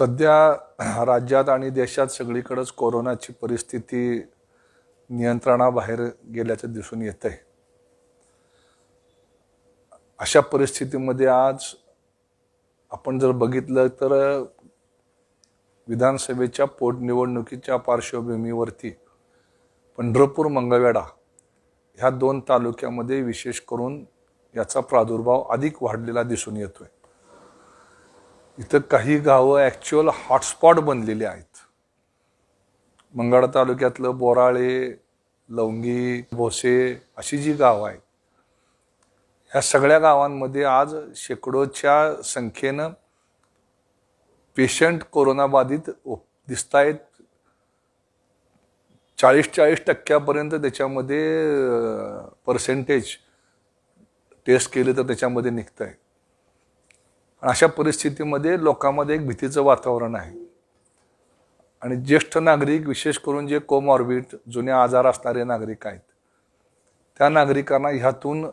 सध्या राज्यात आणि देशात सगळीकडंच कोरोनाची परिस्थिती नियंत्रणाबाहेर गेल्याचं दिसून येत आहे अशा परिस्थितीमध्ये आज आपण जर बघितलं तर विधानसभेच्या पोटनिवडणुकीच्या पार्श्वभूमीवरती पंढरपूर मंगळवेढा ह्या दोन तालुक्यामध्ये विशेष करून याचा प्रादुर्भाव अधिक वाढलेला दिसून येतोय इथं काही गावं ॲक्च्युअल हॉटस्पॉट बनलेली आहेत मंगळा तालुक्यातलं बोराळे लवंगी भोसे अशी जी गावं आहेत ह्या सगळ्या गावांमध्ये आज शेकडोच्या संख्येनं पेशंट कोरोनाबाधित दिसत आहेत चाळीस चाळीस टक्क्यापर्यंत त्याच्यामध्ये पर्सेंटेज टेस्ट केली तर त्याच्यामध्ये निघत आहे आणि अशा परिस्थितीमध्ये लोकांमध्ये एक भीतीचं वातावरण आहे आणि ज्येष्ठ नागरिक विशेष करून जे कोमॉर्बिट जुने आजार असणारे नागरिक आहेत त्या नागरिकांना ह्यातून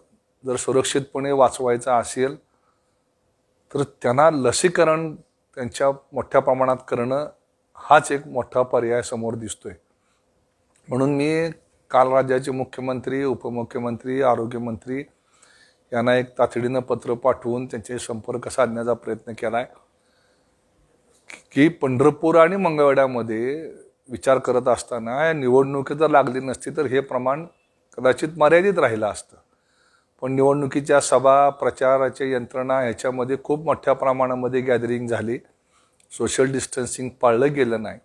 जर सुरक्षितपणे वाचवायचं असेल तर त्यांना लसीकरण त्यांच्या मोठ्या प्रमाणात करणं हाच एक मोठा पर्याय समोर दिसतोय म्हणून मी काल राज्याचे मुख्यमंत्री उपमुख्यमंत्री आरोग्यमंत्री यांना एक तातडीनं पत्र पाठवून त्यांचे संपर्क साधण्याचा प्रयत्न केला आहे की पंढरपूर आणि मंगळवाड्यामध्ये विचार करत असताना या निवडणुकी जर लागली नसती तर हे प्रमाण कदाचित मर्यादित राहिलं असतं पण निवडणुकीच्या सभा प्रचाराच्या यंत्रणा ह्याच्यामध्ये खूप मोठ्या प्रमाणामध्ये गॅदरिंग झाली सोशल डिस्टन्सिंग पाळलं गेलं नाही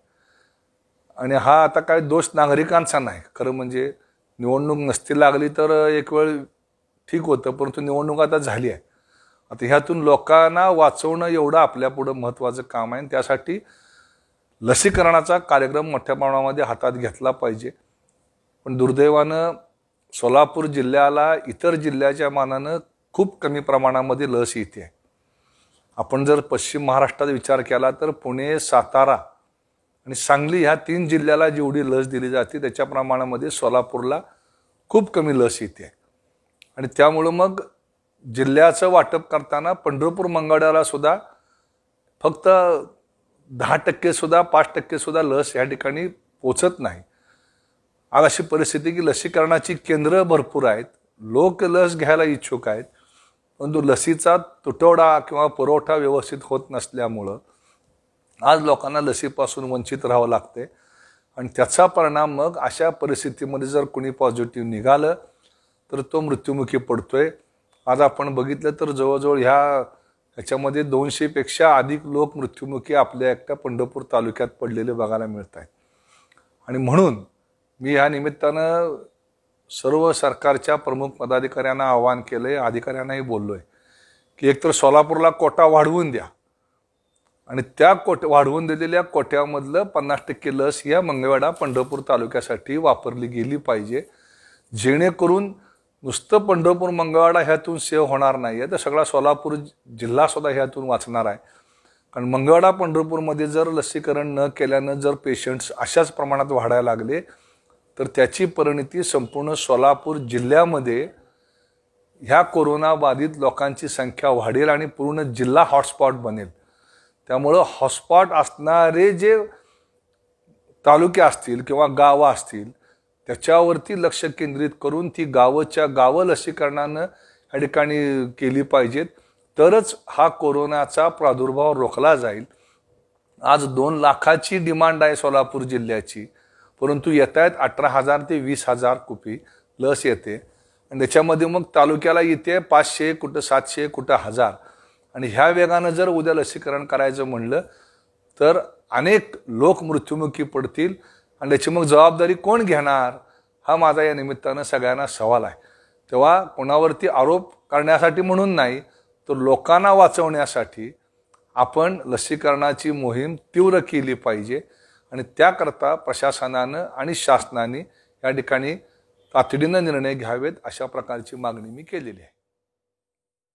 आणि हा आता काय दोष नागरिकांचा नाही खरं म्हणजे निवडणूक नसती लागली तर एक वेळ ठीक होतं परंतु निवडणूक आता झाली आहे आता ह्यातून लोकांना वाचवणं एवढं आपल्यापुढं महत्त्वाचं काम आहे त्यासाठी लसीकरणाचा कार्यक्रम मोठ्या प्रमाणामध्ये हातात घेतला पाहिजे पण दुर्दैवानं सोलापूर जिल्ह्याला इतर जिल्ह्याच्या मानानं खूप कमी प्रमाणामध्ये लस येते आपण जर पश्चिम महाराष्ट्रात विचार केला तर पुणे सातारा आणि सांगली ह्या तीन जिल्ह्याला जेवढी लस दिली जाते त्याच्या प्रमाणामध्ये सोलापूरला खूप कमी लस येते आणि त्यामुळं मग जिल्ह्याचं वाटप करताना पंढरपूर मंगळ्याला सुद्धा फक्त दहा टक्केसुद्धा पाच टक्केसुद्धा लस या ठिकाणी पोचत नाही आज अशी परिस्थिती की लसीकरणाची केंद्र भरपूर आहेत लोक लस घ्यायला इच्छुक आहेत परंतु लसीचा तुटवडा किंवा पुरवठा व्यवस्थित होत नसल्यामुळं आज लोकांना लसीपासून वंचित राहावं लागते आणि त्याचा परिणाम मग अशा परिस्थितीमध्ये जर कोणी पॉझिटिव्ह निघालं तर तो मृत्युमुखी पडतोय आज आपण बघितलं तर जवळजवळ ह्या ह्याच्यामध्ये दोनशेपेक्षा अधिक लोक मृत्युमुखी आपल्या एकट्या पंढरपूर तालुक्यात पडलेले बघायला मिळत आहेत आणि म्हणून मी ह्या निमित्तानं सर्व सरकारच्या प्रमुख पदाधिकाऱ्यांना आवाहन केलं आहे अधिकाऱ्यांनाही बोललो आहे की एकतर सोलापूरला कोटा वाढवून द्या आणि त्या कोट वाढवून दिलेल्या कोट्यामधलं पन्नास टक्के लस या मंगवाडा पंढरपूर तालुक्यासाठी वापरली गेली पाहिजे जेणेकरून नुसतं पंढरपूर मंगळवाडा ह्यातून सेव होणार नाही आहे तर सगळा सोलापूर जिल्हासुद्धा ह्यातून वाचणार आहे कारण मंगळवाडा पंढरपूरमध्ये जर लसीकरण न केल्यानं जर पेशंट्स अशाच प्रमाणात वाढायला लागले तर त्याची परिणिती संपूर्ण सोलापूर जिल्ह्यामध्ये ह्या कोरोनाबाधित लोकांची संख्या वाढेल आणि पूर्ण जिल्हा हॉटस्पॉट बनेल त्यामुळं हॉटस्पॉट असणारे जे तालुके असतील किंवा गावं असतील त्याच्यावरती लक्ष केंद्रित करून ती गावच्या गावं लसीकरणानं या ठिकाणी केली पाहिजेत तरच हा कोरोनाचा प्रादुर्भाव रोखला जाईल आज दोन लाखाची डिमांड आहे सोलापूर जिल्ह्याची परंतु येत आहेत अठरा हजार ते वीस हजार कुपी लस येते आणि त्याच्यामध्ये मग तालुक्याला येते पाचशे कुठं सातशे कुठं हजार आणि ह्या वेगानं जर उद्या लसीकरण करायचं म्हणलं तर अनेक लोक मृत्युमुखी पडतील आणि त्याची मग जबाबदारी कोण घेणार हा माझा या निमित्तानं सगळ्यांना सवाल आहे तेव्हा कोणावरती आरोप करण्यासाठी म्हणून नाही तर लोकांना वाचवण्यासाठी आपण लसीकरणाची मोहीम तीव्र केली पाहिजे आणि त्याकरता प्रशासनानं आणि शासनाने या ठिकाणी तातडीनं निर्णय घ्यावेत अशा प्रकारची मागणी मी केलेली आहे